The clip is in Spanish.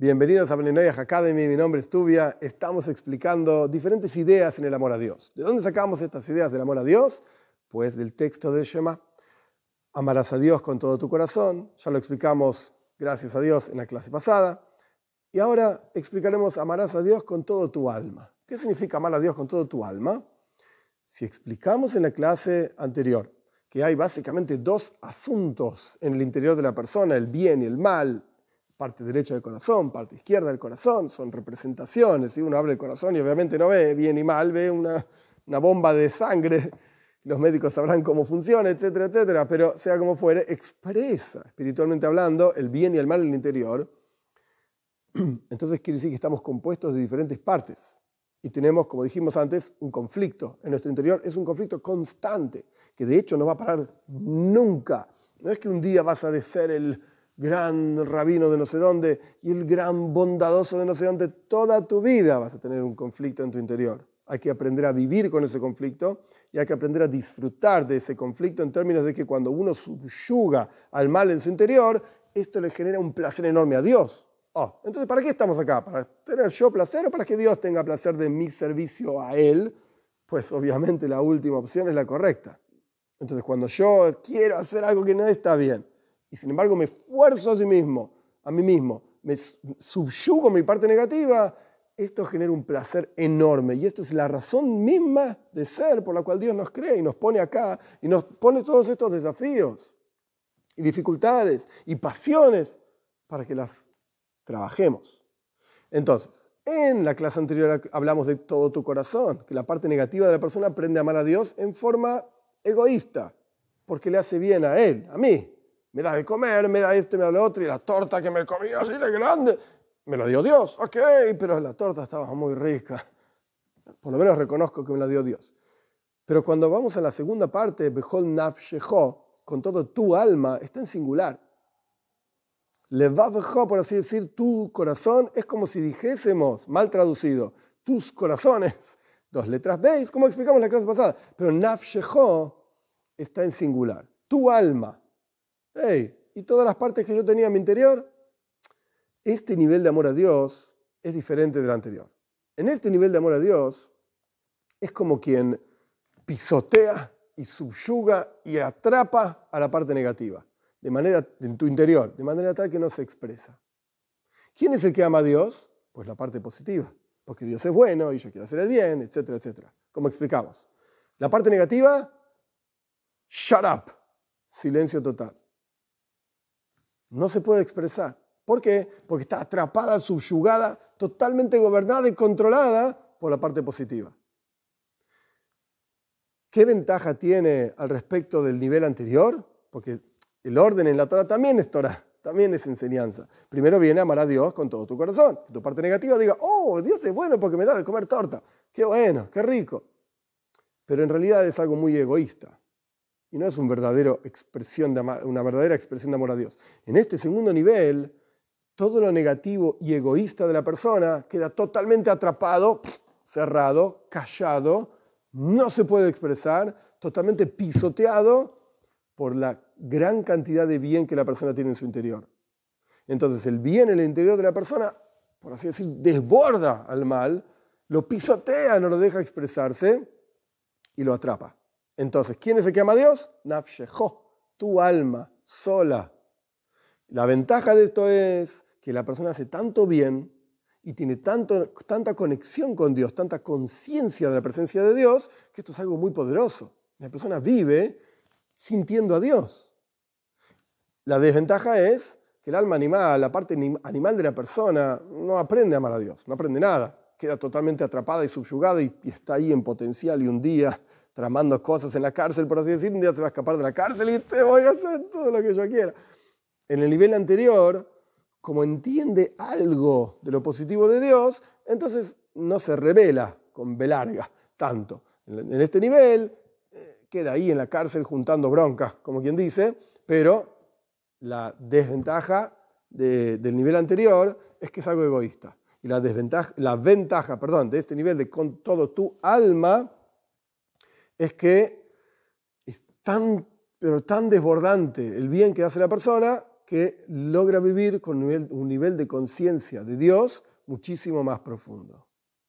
Bienvenidos a Benenoyah Academy, mi nombre es Tubia. Estamos explicando diferentes ideas en el amor a Dios. ¿De dónde sacamos estas ideas del amor a Dios? Pues del texto del Shema. Amarás a Dios con todo tu corazón. Ya lo explicamos, gracias a Dios, en la clase pasada. Y ahora explicaremos amarás a Dios con todo tu alma. ¿Qué significa amar a Dios con todo tu alma? Si explicamos en la clase anterior que hay básicamente dos asuntos en el interior de la persona, el bien y el mal, parte derecha del corazón, parte izquierda del corazón, son representaciones. y Uno abre el corazón y obviamente no ve bien y mal, ve una, bomba de sangre, los médicos sabrán cómo funciona, etcétera, etcétera. Pero sea como fuere, expresa, espiritualmente hablando, el bien y el mal en el interior. Entonces quiere decir que estamos compuestos de diferentes partes y tenemos, como dijimos antes, un conflicto en nuestro interior. Es un conflicto constante, que de hecho no va a parar nunca. No es que un día vas a ser el gran rabino de no sé dónde y el gran bondadoso de no sé dónde, toda tu vida vas a tener un conflicto en tu interior. Hay que aprender a vivir con ese conflicto y hay que aprender a disfrutar de ese conflicto en términos de que cuando uno subyuga al mal en su interior, esto le genera un placer enorme a Dios. Ah, entonces, ¿para qué estamos acá? ¿Para tener yo placer o para que Dios tenga placer de mi servicio a Él? Pues obviamente la última opción es la correcta. Entonces, cuando yo quiero hacer algo que no está bien, y sin embargo me esfuerzo a sí mismo, a mí mismo, me subyugo mi parte negativa, esto genera un placer enorme y esto es la razón misma de ser por la cual Dios nos cree y nos pone acá y nos pone todos estos desafíos y dificultades y pasiones para que las trabajemos. Entonces, en la clase anterior hablamos de todo tu corazón, que la parte negativa de la persona aprende a amar a Dios en forma egoísta, porque le hace bien a él, a mí, me da de comer, me da este, me da lo otro, y la torta que me comí así de grande, me la dio Dios, ok, pero la torta estaba muy rica. Por lo menos reconozco que me la dio Dios. Pero cuando vamos a la segunda parte, Behol Nafsheho, con todo tu alma, está en singular. Levavho, por así decir, tu corazón, es como si dijésemos, mal traducido, tus corazones. Dos letras, ¿veis? Como explicamos la clase pasada. Pero Nafsheho está en singular. Tu alma hey, y todas las partes que yo tenía en mi interior, este nivel de amor a Dios es diferente del anterior. En este nivel de amor a Dios es como quien pisotea y subyuga y atrapa a la parte negativa, de manera en tu interior, de manera tal que no se expresa. ¿Quién es el que ama a Dios? Pues la parte positiva, porque Dios es bueno y yo quiero hacer el bien, etcétera, etcétera. Como explicamos. La parte negativa, shut up, silencio total. No se puede expresar. ¿Por qué? Porque está atrapada, subyugada, totalmente gobernada y controlada por la parte positiva. ¿Qué ventaja tiene al respecto del nivel anterior? Porque el orden en la Torah también es Torah, también es enseñanza. Primero viene a amar a Dios con todo tu corazón. Tu parte negativa diga, oh, Dios es bueno porque me da de comer torta. Qué bueno, qué rico. Pero en realidad es algo muy egoísta y no es expresión de una verdadera expresión de amor a Dios. En este segundo nivel, todo lo negativo y egoísta de la persona queda totalmente atrapado, cerrado, callado, no se puede expresar, totalmente pisoteado por la gran cantidad de bien que la persona tiene en su interior. Entonces el bien en el interior de la persona, por así decir, desborda al mal, lo pisotea, no lo deja expresarse y lo atrapa. Entonces, ¿quién es el que ama a Dios? Nafshejo, tu alma sola. La ventaja de esto es que la persona hace tanto bien y tiene tanto, tanta conexión con Dios, tanta conciencia de la presencia de Dios, que esto es algo muy poderoso. La persona vive sintiendo a Dios. La desventaja es que el alma animal, la parte animal de la persona, no aprende a amar a Dios, no aprende nada. Queda totalmente atrapada y subyugada y está ahí en potencial y un día tramando cosas en la cárcel, por así decir, un día se va a escapar de la cárcel y te voy a hacer todo lo que yo quiera. En el nivel anterior, como entiende algo de lo positivo de Dios, entonces no se revela con velarga tanto. En este nivel eh, queda ahí en la cárcel juntando broncas, como quien dice, pero la desventaja del nivel anterior es que es algo egoísta. Y la, desventaja, la ventaja perdón, de este nivel de con todo tu alma es que es tan, pero tan desbordante el bien que hace la persona que logra vivir con un nivel, un nivel de conciencia de Dios muchísimo más profundo.